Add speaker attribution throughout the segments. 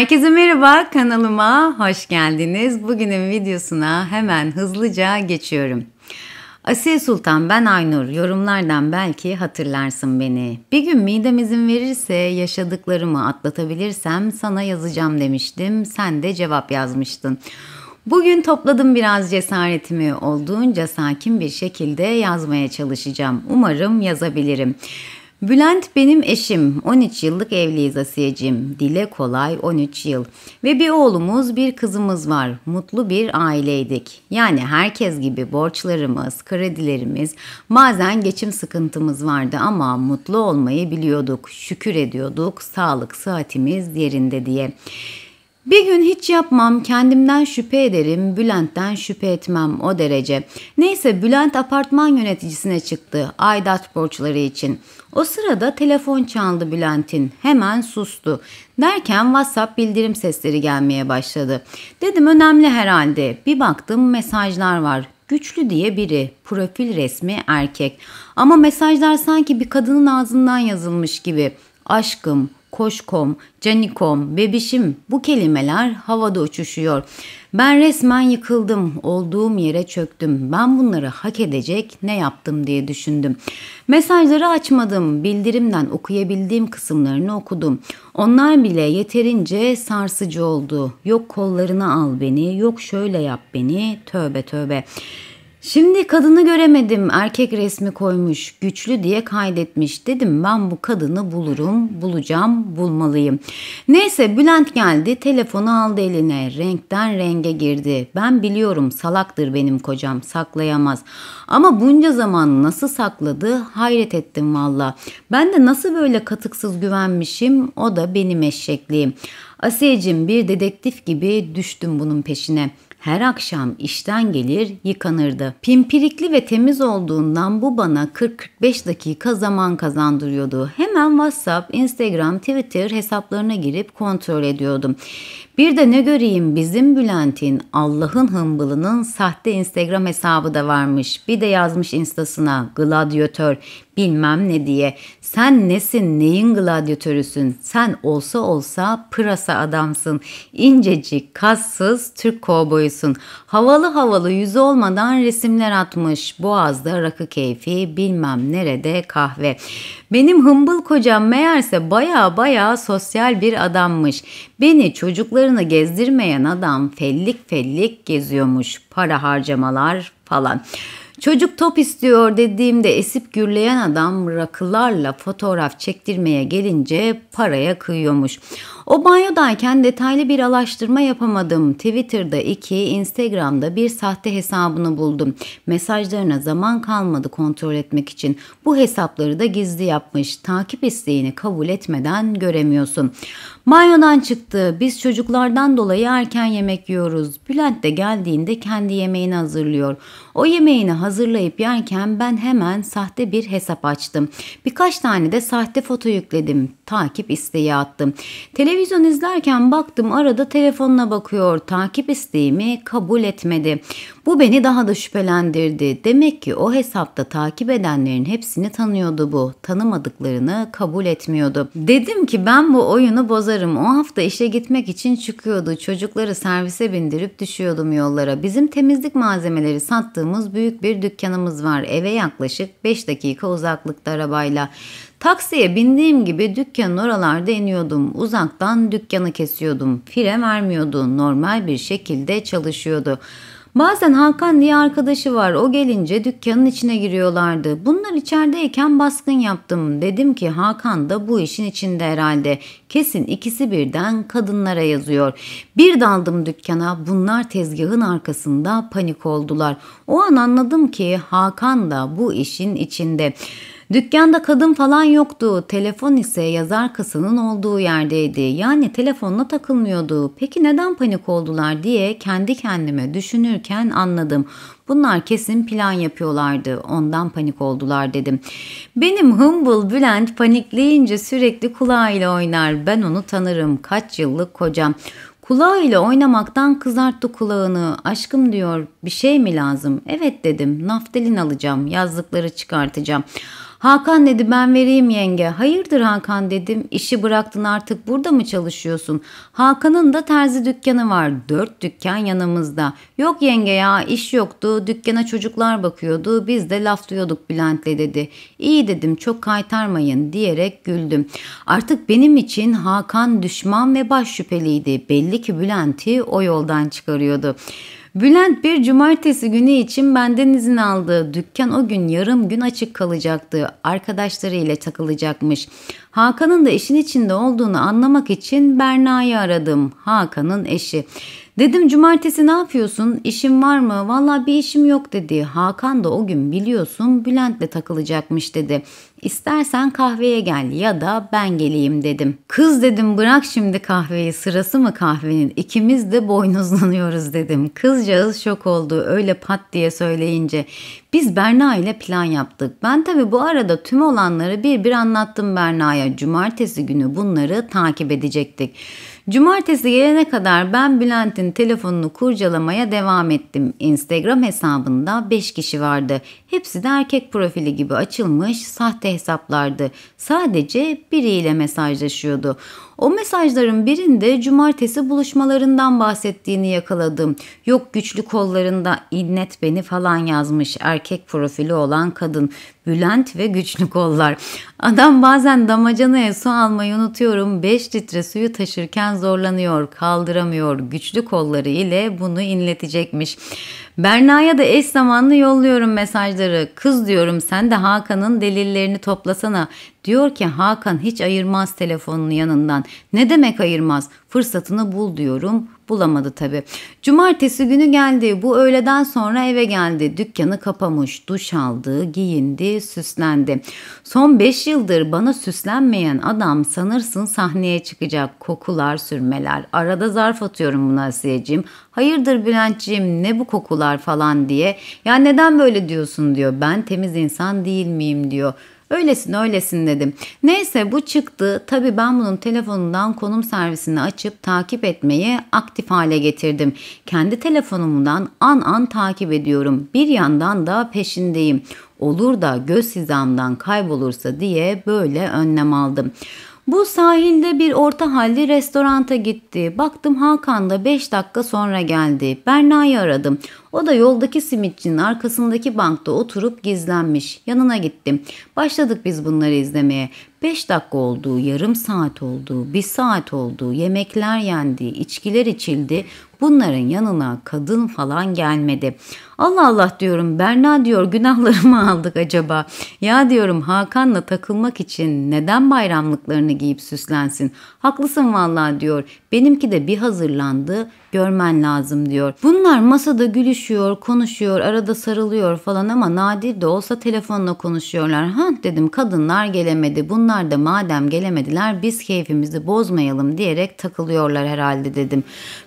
Speaker 1: Herkese merhaba, kanalıma hoş geldiniz. Bugünün videosuna hemen hızlıca geçiyorum. Asiye Sultan ben Aynur. Yorumlardan belki hatırlarsın beni. Bir gün midem izin verirse yaşadıklarımı atlatabilirsem sana yazacağım demiştim. Sen de cevap yazmıştın. Bugün topladım biraz cesaretimi. Olduğunca sakin bir şekilde yazmaya çalışacağım. Umarım yazabilirim. Bülent benim eşim. 13 yıllık evliyiz Asiyeciğim. Dile kolay 13 yıl. Ve bir oğlumuz bir kızımız var. Mutlu bir aileydik. Yani herkes gibi borçlarımız, kredilerimiz, bazen geçim sıkıntımız vardı ama mutlu olmayı biliyorduk. Şükür ediyorduk. Sağlık, sıhhatimiz yerinde diye. Bir gün hiç yapmam, kendimden şüphe ederim, Bülent'ten şüphe etmem o derece. Neyse Bülent apartman yöneticisine çıktı aidat borçları için. O sırada telefon çaldı Bülent'in. Hemen sustu. Derken WhatsApp bildirim sesleri gelmeye başladı. Dedim önemli herhalde. Bir baktım mesajlar var. Güçlü diye biri. Profil resmi erkek. Ama mesajlar sanki bir kadının ağzından yazılmış gibi. Aşkım, koşkom, canikom, bebişim bu kelimeler havada uçuşuyor. Ben resmen yıkıldım, olduğum yere çöktüm. Ben bunları hak edecek ne yaptım diye düşündüm. Mesajları açmadım, bildirimden okuyabildiğim kısımlarını okudum. Onlar bile yeterince sarsıcı oldu. Yok kollarını al beni, yok şöyle yap beni, tövbe tövbe. Şimdi kadını göremedim erkek resmi koymuş güçlü diye kaydetmiş dedim ben bu kadını bulurum bulacağım bulmalıyım. Neyse Bülent geldi telefonu aldı eline renkten renge girdi. Ben biliyorum salaktır benim kocam saklayamaz ama bunca zaman nasıl sakladı hayret ettim valla. Ben de nasıl böyle katıksız güvenmişim o da benim eşekliğim. Asiyeciğim bir dedektif gibi düştüm bunun peşine.'' her akşam işten gelir yıkanırdı. Pimpirikli ve temiz olduğundan bu bana 40-45 dakika zaman kazandırıyordu. Hemen WhatsApp, Instagram, Twitter hesaplarına girip kontrol ediyordum. Bir de ne göreyim bizim Bülent'in Allah'ın hımbılının sahte Instagram hesabı da varmış. Bir de yazmış instasına gladyatör bilmem ne diye. Sen nesin neyin gladyatörüsün? Sen olsa olsa pırasa adamsın. İncecik, kassız Türk kovboyusun. Havalı havalı yüzü olmadan resimler atmış. Boğaz'da rakı keyfi bilmem nerede kahve. Benim hımbıl kocam meğerse baya baya sosyal bir adammış. Beni çocuklarını gezdirmeyen adam fellik fellik geziyormuş. Para harcamalar falan. Çocuk top istiyor dediğimde esip gürleyen adam rakılarla fotoğraf çektirmeye gelince paraya kıyıyormuş. O banyodayken detaylı bir araştırma yapamadım. Twitter'da iki, Instagram'da bir sahte hesabını buldum. Mesajlarına zaman kalmadı kontrol etmek için. Bu hesapları da gizli yapmış. Takip isteğini kabul etmeden göremiyorsun. Banyodan çıktı. Biz çocuklardan dolayı erken yemek yiyoruz. Bülent de geldiğinde kendi yemeğini hazırlıyor. O yemeğini hazırlayıp yerken ben hemen sahte bir hesap açtım. Birkaç tane de sahte foto yükledim takip isteği attım. Televizyon izlerken baktım arada telefonuna bakıyor. Takip isteğimi kabul etmedi. Bu beni daha da şüphelendirdi. Demek ki o hesapta takip edenlerin hepsini tanıyordu bu. Tanımadıklarını kabul etmiyordu. Dedim ki ben bu oyunu bozarım. O hafta işe gitmek için çıkıyordu. Çocukları servise bindirip düşüyordum yollara. Bizim temizlik malzemeleri sattığımız büyük bir dükkanımız var. Eve yaklaşık 5 dakika uzaklıkta arabayla. Taksiye bindiğim gibi dükkanın oralarda iniyordum. Uzaktan dükkanı kesiyordum. Fire vermiyordu. Normal bir şekilde çalışıyordu. Bazen Hakan diye arkadaşı var. O gelince dükkanın içine giriyorlardı. Bunlar içerideyken baskın yaptım. Dedim ki Hakan da bu işin içinde herhalde. Kesin ikisi birden kadınlara yazıyor. Bir daldım dükkana. Bunlar tezgahın arkasında panik oldular. O an anladım ki Hakan da bu işin içinde. Dükkanda kadın falan yoktu. Telefon ise yazar kasanın olduğu yerdeydi. Yani telefonla takılmıyordu. Peki neden panik oldular diye kendi kendime düşünürken anladım. Bunlar kesin plan yapıyorlardı. Ondan panik oldular dedim. Benim humble Bülent panikleyince sürekli kulağıyla oynar. Ben onu tanırım. Kaç yıllık kocam. Kulağıyla oynamaktan kızarttı kulağını. Aşkım diyor bir şey mi lazım? Evet dedim. Naftalin alacağım. Yazlıkları çıkartacağım. Hakan dedi ben vereyim yenge. Hayırdır Hakan dedim. işi bıraktın artık burada mı çalışıyorsun? Hakan'ın da terzi dükkanı var. Dört dükkan yanımızda. Yok yenge ya iş yoktu. Dükkana çocuklar bakıyordu. Biz de laflıyorduk Bülent'le dedi. İyi dedim çok kaytarmayın diyerek güldüm. Artık benim için Hakan düşman ve baş şüpheliydi. Belli ki Bülent'i o yoldan çıkarıyordu. Bülent bir cumartesi günü için benden izin aldığı Dükkan o gün yarım gün açık kalacaktı. Arkadaşları ile takılacakmış. Hakan'ın da işin içinde olduğunu anlamak için Berna'yı aradım. Hakan'ın eşi. Dedim cumartesi ne yapıyorsun? İşin var mı? Valla bir işim yok dedi. Hakan da o gün biliyorsun Bülent'le takılacakmış dedi. İstersen kahveye gel ya da ben geleyim dedim. Kız dedim bırak şimdi kahveyi sırası mı kahvenin ikimiz de boynuzlanıyoruz dedim. Kızcağız şok oldu öyle pat diye söyleyince. Biz Berna ile plan yaptık. Ben tabi bu arada tüm olanları bir bir anlattım Berna'ya. Cumartesi günü bunları takip edecektik. Cumartesi gelene kadar ben Bülent'in telefonunu kurcalamaya devam ettim. Instagram hesabında 5 kişi vardı. Hepsi de erkek profili gibi açılmış sahte hesaplardı. Sadece biriyle mesajlaşıyordu. O mesajların birinde cumartesi buluşmalarından bahsettiğini yakaladım. Yok güçlü kollarında innet beni falan yazmış erkek profili olan kadın. Bülent ve güçlü kollar. Adam bazen damacanaya su almayı unutuyorum. 5 litre suyu taşırken zorlanıyor, kaldıramıyor. Güçlü kolları ile bunu inletecekmiş. Berna'ya da eş zamanlı yolluyorum mesajları. Kız diyorum sen de Hakan'ın delillerini toplasana. Diyor ki Hakan hiç ayırmaz telefonunu yanından. Ne demek ayırmaz? Fırsatını bul diyorum bulamadı tabii. Cumartesi günü geldi. Bu öğleden sonra eve geldi. Dükkanı kapamış. Duş aldı, giyindi, süslendi. Son 5 yıldır bana süslenmeyen adam sanırsın sahneye çıkacak. Kokular, sürmeler. Arada zarf atıyorum buna Asiye'ciğim. Hayırdır Bülent'ciğim ne bu kokular falan diye. Ya neden böyle diyorsun diyor. Ben temiz insan değil miyim diyor. Öylesin öylesin dedim. Neyse bu çıktı. Tabii ben bunun telefonundan konum servisini açıp takip etmeyi aktif hale getirdim. Kendi telefonumdan an an takip ediyorum. Bir yandan da peşindeyim. Olur da göz hizamdan kaybolursa diye böyle önlem aldım. Bu sahilde bir orta halli restoranta gitti. Baktım Hakan da 5 dakika sonra geldi. Berna'yı aradım. O da yoldaki simitçinin arkasındaki bankta oturup gizlenmiş. Yanına gittim. Başladık biz bunları izlemeye. Beş dakika olduğu, yarım saat olduğu, bir saat olduğu, yemekler yendi, içkiler içildi. Bunların yanına kadın falan gelmedi. Allah Allah diyorum Berna diyor günahlarımı aldık acaba. Ya diyorum Hakan'la takılmak için neden bayramlıklarını giyip süslensin? Haklısın vallahi diyor. Benimki de bir hazırlandı görmen lazım diyor. Bunlar masada gülüşüyor, konuşuyor, arada sarılıyor falan ama nadir de olsa telefonla konuşuyorlar. Ha dedim kadınlar gelemedi. Bunlar da madem gelemediler biz keyfimizi bozmayalım diyerek takılıyorlar herhalde dedim.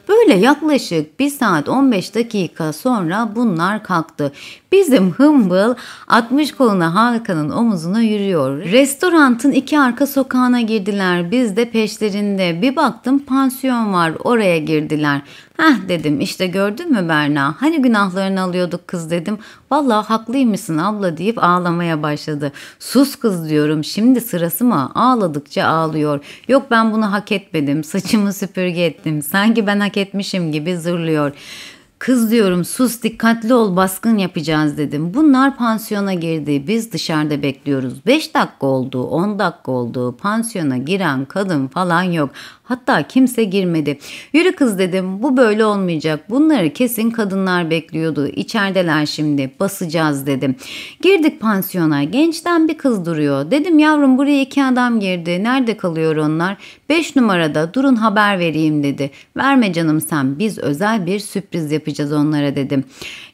Speaker 1: Böyle yaklaşık 1 saat 15 dakika sonra bunlar kalktı. Bizim hımbıl 60 koluna Hakan'ın omuzuna yürüyor. Restorantın iki arka sokağına girdiler. Biz de peşlerinde. Bir baktım pansiyon var oraya girdiler. Heh dedim işte gördün mü Berna hani günahlarını alıyorduk kız dedim. Valla haklıymışsın abla deyip ağlamaya başladı. Sus kız diyorum şimdi sırası mı? Ağladıkça ağlıyor. Yok ben bunu hak etmedim saçımı süpürge ettim sanki ben hak etmişim gibi zırlıyor. Kız diyorum sus dikkatli ol baskın yapacağız dedim. Bunlar pansiyona girdi biz dışarıda bekliyoruz. 5 dakika oldu 10 dakika oldu pansiyona giren kadın falan yok. Hatta kimse girmedi. Yürü kız dedim bu böyle olmayacak. Bunları kesin kadınlar bekliyordu. İçerideler şimdi basacağız dedim. Girdik pansiyona gençten bir kız duruyor. Dedim yavrum buraya iki adam girdi. Nerede kalıyor onlar? 5 numarada durun haber vereyim dedi. Verme canım sen biz özel bir sürpriz yapacağız yapacağız onlara dedim.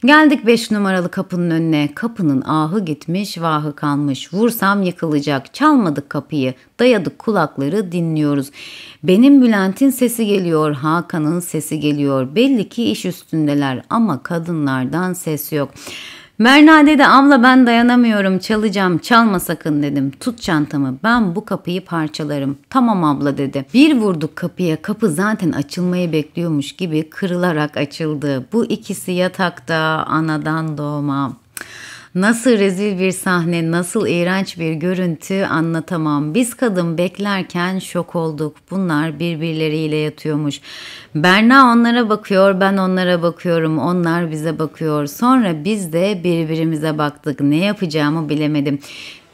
Speaker 1: Geldik 5 numaralı kapının önüne. Kapının ahı gitmiş vahı kalmış. Vursam yıkılacak. Çalmadık kapıyı. Dayadık kulakları dinliyoruz. Benim Bülent'in sesi geliyor. Hakan'ın sesi geliyor. Belli ki iş üstündeler ama kadınlardan ses yok.'' Merna dedi abla ben dayanamıyorum çalacağım çalma sakın dedim. Tut çantamı ben bu kapıyı parçalarım. Tamam abla dedi. Bir vurduk kapıya kapı zaten açılmayı bekliyormuş gibi kırılarak açıldı. Bu ikisi yatakta anadan doğma. Nasıl rezil bir sahne, nasıl iğrenç bir görüntü anlatamam. Biz kadın beklerken şok olduk. Bunlar birbirleriyle yatıyormuş. Berna onlara bakıyor, ben onlara bakıyorum. Onlar bize bakıyor. Sonra biz de birbirimize baktık. Ne yapacağımı bilemedim.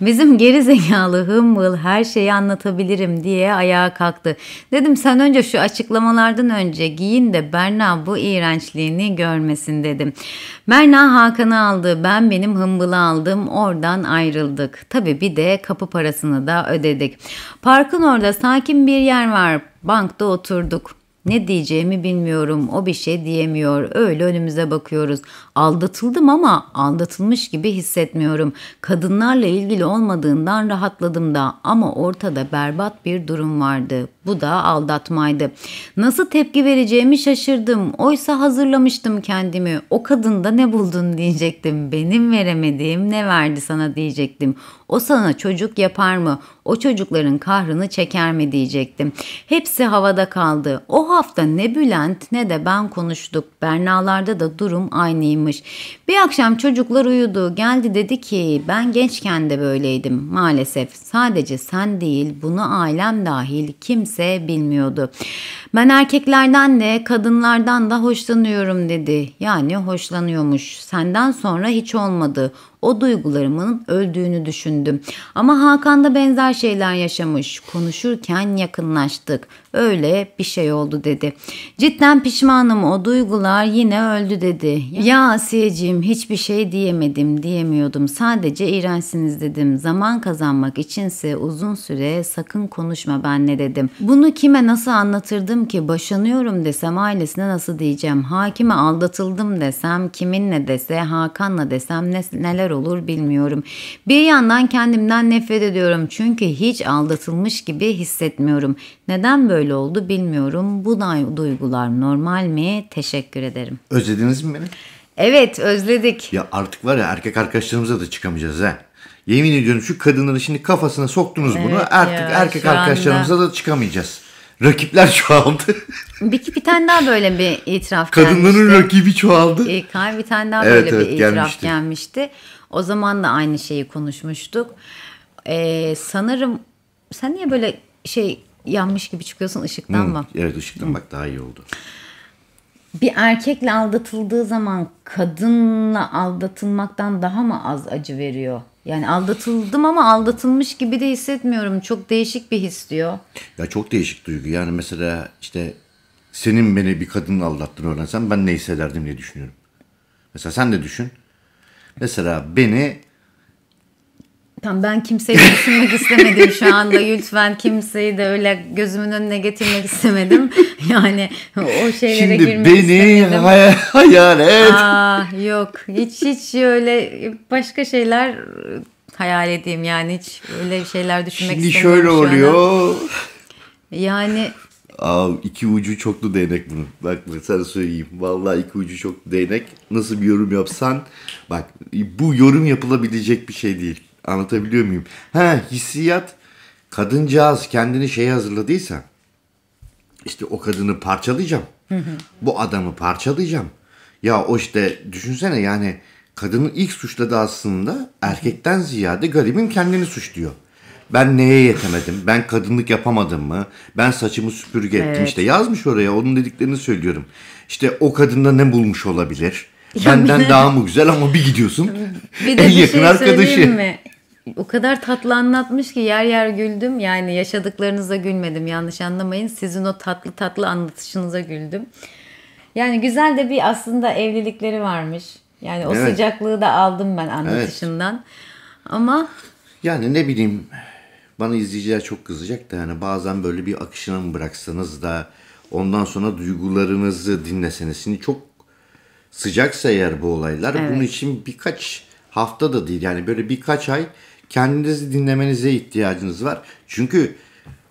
Speaker 1: Bizim geri zekalı hımbıl her şeyi anlatabilirim diye ayağa kalktı. Dedim sen önce şu açıklamalardan önce giyin de Berna bu iğrençliğini görmesin dedim. Berna Hakan'ı aldı ben benim hımbılı aldım oradan ayrıldık. Tabi bir de kapı parasını da ödedik. Parkın orada sakin bir yer var bankta oturduk. Ne diyeceğimi bilmiyorum. O bir şey diyemiyor. Öyle önümüze bakıyoruz. Aldatıldım ama aldatılmış gibi hissetmiyorum. Kadınlarla ilgili olmadığından rahatladım da ama ortada berbat bir durum vardı. Bu da aldatmaydı. Nasıl tepki vereceğimi şaşırdım. Oysa hazırlamıştım kendimi. O kadında ne buldun diyecektim. Benim veremediğim ne verdi sana diyecektim. O sana çocuk yapar mı? O çocukların kahrını çeker mi diyecektim. Hepsi havada kaldı. O hafta ne Bülent ne de ben konuştuk. Bernalarda da durum aynıymış. Bir akşam çocuklar uyudu. Geldi dedi ki ben gençken de böyleydim maalesef. Sadece sen değil bunu ailem dahil kimse kimse bilmiyordu. Ben erkeklerden de kadınlardan da hoşlanıyorum dedi. Yani hoşlanıyormuş. Senden sonra hiç olmadı. O duygularımın öldüğünü düşündüm. Ama Hakan da benzer şeyler yaşamış. Konuşurken yakınlaştık. Öyle bir şey oldu dedi. Cidden pişmanım o duygular yine öldü dedi. Ya Asiyeciğim hiçbir şey diyemedim diyemiyordum. Sadece iğrençsiniz dedim. Zaman kazanmak içinse uzun süre sakın konuşma benle dedim. Bunu kime nasıl anlatırdım ki? Başanıyorum desem ailesine nasıl diyeceğim? Hakime aldatıldım desem kiminle dese Hakan'la desem ne, neler neler olur bilmiyorum. Bir yandan kendimden nefret ediyorum çünkü hiç aldatılmış gibi hissetmiyorum. Neden böyle oldu bilmiyorum. Bu duygular normal mi? Teşekkür ederim.
Speaker 2: Özlediniz mi
Speaker 1: beni? Evet özledik.
Speaker 2: Ya artık var ya erkek arkadaşlarımıza da çıkamayacağız ha. Yemin ediyorum şu kadınları şimdi kafasına soktunuz evet bunu. Artık ya, erkek arkadaşlarımıza anda... da çıkamayacağız. Rakipler çoğaldı.
Speaker 1: Bir, bir tane daha böyle bir itiraf Kadınların gelmişti. Kadınların rakibi çoğaldı. İlkay bir tane daha evet, böyle evet, bir itiraf gelmişti. gelmişti. O zaman da aynı şeyi konuşmuştuk. Ee, sanırım sen niye böyle şey yanmış gibi çıkıyorsun ışıktan hmm, mı?
Speaker 2: Evet ışıktan bak daha iyi
Speaker 1: oldu. Bir erkekle aldatıldığı zaman kadınla aldatılmaktan daha mı az acı veriyor? Yani aldatıldım ama aldatılmış gibi de hissetmiyorum. Çok değişik bir his diyor.
Speaker 2: Ya çok değişik duygu. Yani mesela işte senin beni bir kadınla aldattığını öğrensem ben ne hissederdim diye düşünüyorum. Mesela sen de düşün. Mesela beni
Speaker 1: Tam ben kimseyi düşünmek istemedim şu anda. Lütfen kimseyi de öyle gözümün önüne getirmek istemedim. Yani o şeylere Şimdi girmek beni
Speaker 2: istemedim. beni hay hayal et. Aa,
Speaker 1: ah, yok hiç hiç öyle başka şeyler hayal edeyim yani hiç öyle şeyler düşünmek Şimdi istemiyorum şöyle oluyor. Yani
Speaker 2: Aa, iki ucu çoklu değnek bunu, Bak sana söyleyeyim. Vallahi iki ucu çoklu değnek. Nasıl bir yorum yapsan bak bu yorum yapılabilecek bir şey değil. Anlatabiliyor muyum? Ha hissiyat kadıncağız kendini şeye hazırladıysa işte o kadını parçalayacağım. Bu adamı parçalayacağım. Ya o işte düşünsene yani kadının ilk suçladığı aslında erkekten ziyade garibim kendini suçluyor. Ben neye yetemedim? Ben kadınlık yapamadım mı? Ben saçımı süpürge ettim evet. işte yazmış oraya onun dediklerini söylüyorum. İşte o kadında ne bulmuş olabilir? Ya Benden de... daha mı güzel ama bir gidiyorsun.
Speaker 1: bir de en bir şey yakın şey arkadaşı. Mi? O kadar tatlı anlatmış ki yer yer güldüm. Yani yaşadıklarınıza gülmedim yanlış anlamayın. Sizin o tatlı tatlı anlatışınıza güldüm. Yani güzel de bir aslında evlilikleri varmış. Yani o evet. sıcaklığı da aldım ben anlatışından. Evet. Ama
Speaker 2: yani ne bileyim bana izleyiciler çok kızacak da yani bazen böyle bir akışına mı bıraksanız da ondan sonra duygularınızı dinleseniz. Şimdi çok sıcaksa eğer bu olaylar evet. bunun için birkaç hafta da değil yani böyle birkaç ay kendinizi dinlemenize ihtiyacınız var. Çünkü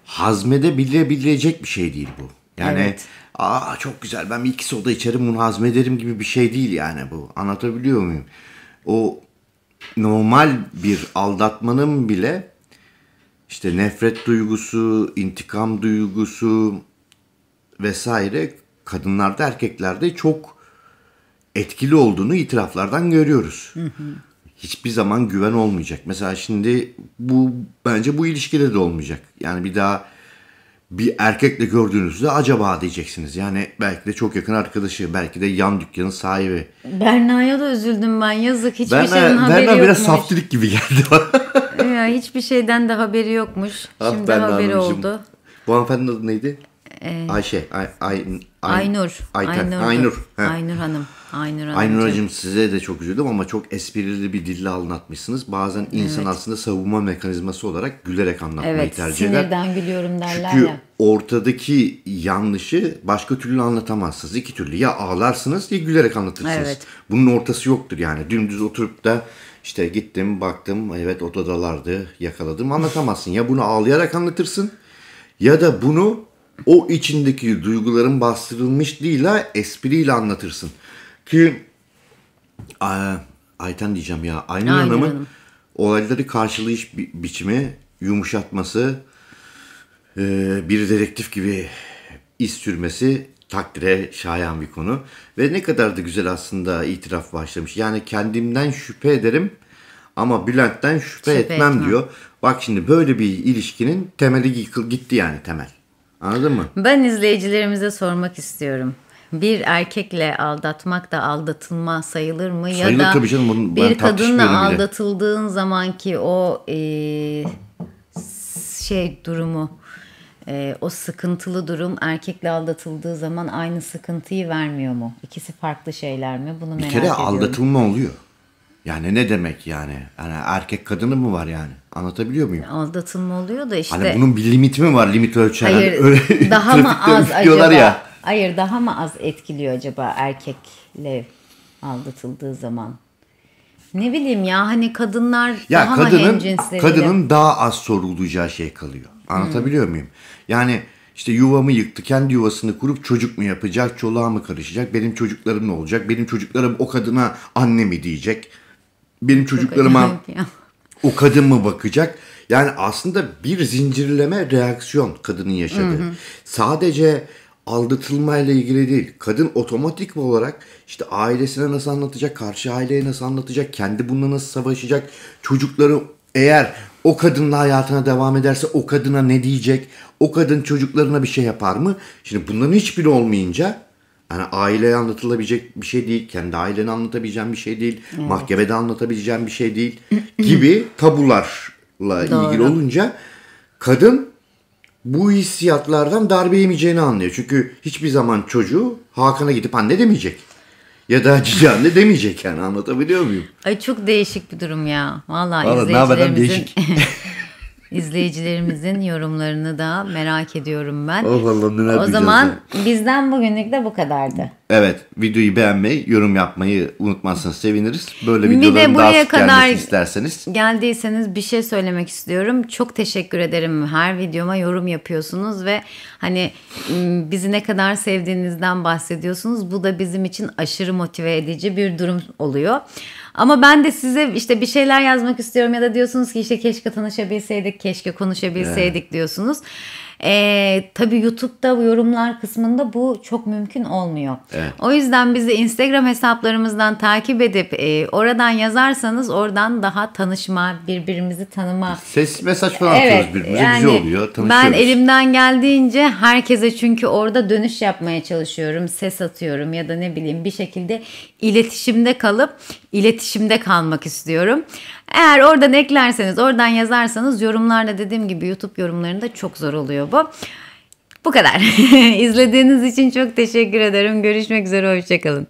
Speaker 2: hazmedebilebilecek bir şey değil bu. Yani evet. aa çok güzel ben bir iki soda içerim bunu hazmederim gibi bir şey değil yani bu. Anlatabiliyor muyum? O normal bir aldatmanın bile işte nefret duygusu, intikam duygusu vesaire kadınlarda erkeklerde çok etkili olduğunu itiraflardan görüyoruz. Hı hı. Hiçbir zaman güven olmayacak. Mesela şimdi bu bence bu ilişkide de olmayacak. Yani bir daha bir erkekle gördüğünüzde acaba diyeceksiniz. Yani belki de çok yakın arkadaşı, belki de yan dükkanın sahibi.
Speaker 1: Berna'ya da üzüldüm ben yazık. Hiçbir Berna, şeyden haberi Berna yokmuş. biraz saftirik
Speaker 2: gibi geldi bana.
Speaker 1: ya, hiçbir şeyden de haberi yokmuş. Ah, Şimdi haberi hanımcığım. oldu.
Speaker 2: Bu hanımefendinin adı neydi? Ee, Ayşe. Ay, ay, ay, Aynur. Ayten. Aynur. Aynur. Ha. Aynur Hanım. Aynur Hanım. Aynur Hacım size de çok üzüldüm ama çok esprili bir dille anlatmışsınız. Bazen insan evet. aslında savunma mekanizması olarak gülerek anlatmayı evet, tercih eder. Evet
Speaker 1: sinirden gülüyorum derler Çünkü ya.
Speaker 2: ortadaki yanlışı başka türlü anlatamazsınız. İki türlü ya ağlarsınız ya gülerek anlatırsınız. Evet. Bunun ortası yoktur yani. Dümdüz oturup da işte gittim baktım evet o odadalardı yakaladım anlatamazsın. Ya bunu ağlayarak anlatırsın ya da bunu o içindeki duyguların bastırılmış değil ha espriyle anlatırsın. Ki Ayten diyeceğim ya aynı Aynen Hanım'ın olayları karşılayış bi- biçimi yumuşatması e, bir dedektif gibi iz sürmesi takdire şayan bir konu. Ve ne kadar da güzel aslında itiraf başlamış. Yani kendimden şüphe ederim ama Bülent'ten şüphe, şüphe etmem, etmem diyor. Bak şimdi böyle bir ilişkinin temeli gitti yani temel. Anladın mı?
Speaker 1: Ben izleyicilerimize sormak istiyorum. Bir erkekle aldatmak da aldatılma sayılır mı? Sayılır ya da tabii canım, bunu bir kadınla aldatıldığın bile. zamanki o e, şey durumu e, o sıkıntılı durum erkekle aldatıldığı zaman aynı sıkıntıyı vermiyor mu? İkisi farklı şeyler mi? Bunu merak ediyorum. Bir kere aldatılma
Speaker 2: oluyor. Yani ne demek yani? yani erkek kadını mı var yani? Anlatabiliyor muyum?
Speaker 1: Aldatılma oluyor da hani işte. Hani bunun
Speaker 2: bir limiti mi var? Limit ölçer. Hani Hayır. öyle daha mı az acaba? Ya.
Speaker 1: Hayır daha mı az etkiliyor acaba erkekle aldatıldığı zaman? Ne bileyim ya hani kadınlar ya daha kadının, mı Kadının
Speaker 2: daha az sorulacağı şey kalıyor. Anlatabiliyor hmm. muyum? Yani işte yuvamı yıktı, kendi yuvasını kurup çocuk mu yapacak, çoluğa mı karışacak, benim çocuklarım ne olacak, benim çocuklarım o kadına anne mi diyecek, benim çocuklarıma o kadın mı bakacak? Yani aslında bir zincirleme reaksiyon kadının yaşadığı. Hı Sadece aldatılmayla ilgili değil. Kadın otomatik olarak işte ailesine nasıl anlatacak, karşı aileye nasıl anlatacak, kendi bununla nasıl savaşacak, çocukları eğer o kadınla hayatına devam ederse o kadına ne diyecek, o kadın çocuklarına bir şey yapar mı? Şimdi bunların hiçbiri olmayınca yani aileye anlatılabilecek bir şey değil, kendi ailene anlatabileceğim bir şey değil, evet. mahkemede anlatabileceğim bir şey değil gibi tabularla ilgili olunca kadın bu hissiyatlardan darbe yemeyeceğini anlıyor. Çünkü hiçbir zaman çocuğu Hakan'a gidip anne demeyecek. Ya da cici anne demeyecek yani anlatabiliyor muyum?
Speaker 1: Ay çok değişik bir durum ya. Vallahi, Vallahi izleyicilerimizin... İzleyicilerimizin yorumlarını da merak ediyorum ben. Oh
Speaker 2: Allah neler O zaman
Speaker 1: ya. bizden bugünlük de bu kadardı.
Speaker 2: Evet videoyu beğenmeyi, yorum yapmayı unutmazsanız seviniriz. Böyle bir videoların daha sık kadar isterseniz.
Speaker 1: Geldiyseniz bir şey söylemek istiyorum. Çok teşekkür ederim her videoma yorum yapıyorsunuz ve hani bizi ne kadar sevdiğinizden bahsediyorsunuz. Bu da bizim için aşırı motive edici bir durum oluyor. Ama ben de size işte bir şeyler yazmak istiyorum ya da diyorsunuz ki işte keşke tanışabilseydik, keşke konuşabilseydik evet. diyorsunuz. E, tabii YouTube'da yorumlar kısmında bu çok mümkün olmuyor. Evet. O yüzden bizi Instagram hesaplarımızdan takip edip e, oradan yazarsanız oradan daha tanışma, birbirimizi tanıma.
Speaker 2: Ses mesaj falan evet, atıyoruz birbirimize yani, güzel oluyor. Tanışıyoruz. Ben elimden
Speaker 1: geldiğince herkese çünkü orada dönüş yapmaya çalışıyorum. Ses atıyorum ya da ne bileyim bir şekilde iletişimde kalıp iletişimde kalmak istiyorum. Eğer oradan eklerseniz, oradan yazarsanız yorumlarda dediğim gibi YouTube yorumlarında çok zor oluyor bu. Bu kadar. İzlediğiniz için çok teşekkür ederim. Görüşmek üzere, hoşçakalın.